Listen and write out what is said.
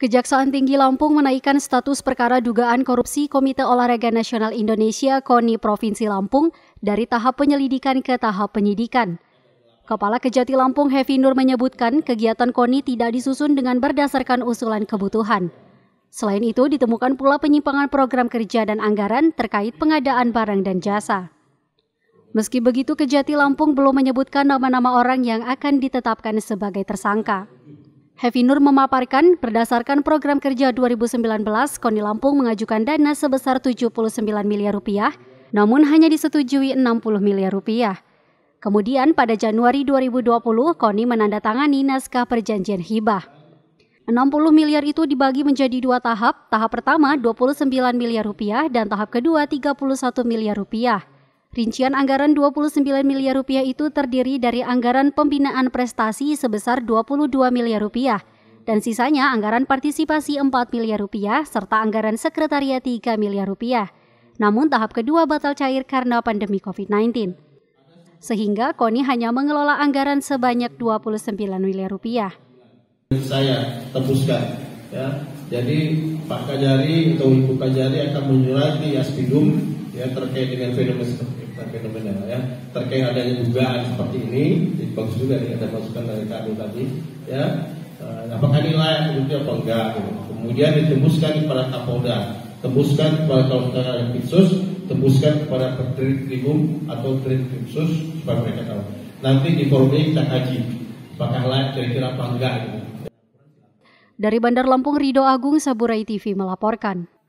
Kejaksaan Tinggi Lampung menaikkan status perkara dugaan korupsi Komite Olahraga Nasional Indonesia KONI Provinsi Lampung dari tahap penyelidikan ke tahap penyidikan. Kepala Kejati Lampung Hefi Nur menyebutkan kegiatan KONI tidak disusun dengan berdasarkan usulan kebutuhan. Selain itu ditemukan pula penyimpangan program kerja dan anggaran terkait pengadaan barang dan jasa. Meski begitu Kejati Lampung belum menyebutkan nama-nama orang yang akan ditetapkan sebagai tersangka. Hevi Nur memaparkan, berdasarkan program kerja 2019, Koni Lampung mengajukan dana sebesar 79 miliar rupiah, namun hanya disetujui 60 miliar rupiah. Kemudian pada Januari 2020, Koni menandatangani naskah perjanjian hibah. 60 miliar itu dibagi menjadi dua tahap, tahap pertama 29 miliar rupiah dan tahap kedua 31 miliar rupiah. Rincian anggaran 29 miliar rupiah itu terdiri dari anggaran pembinaan prestasi sebesar 22 miliar rupiah dan sisanya anggaran partisipasi 4 miliar rupiah serta anggaran sekretariat 3 miliar rupiah. Namun tahap kedua batal cair karena pandemi COVID-19. Sehingga KONI hanya mengelola anggaran sebanyak 29 miliar rupiah. Saya tebuskan. Ya. Jadi Pak Kajari atau Ibu Kajari akan menyurati Aspidum ya terkait dengan fenomena seperti fenomena ya terkait adanya dugaan seperti ini bagus juga nih ada masukan dari Kak tadi ya eh, apakah ini layak begitu apa enggak gitu. kemudian ditembuskan kepada Kapolda tembuskan kepada Kapolda khusus tembuskan kepada Dirkrimum atau Dirkrimsus supaya mereka tahu nanti di forum ini kita kaji apakah layak kira-kira apa enggak gitu. Dari Bandar Lampung, Rido Agung, Saburai TV melaporkan.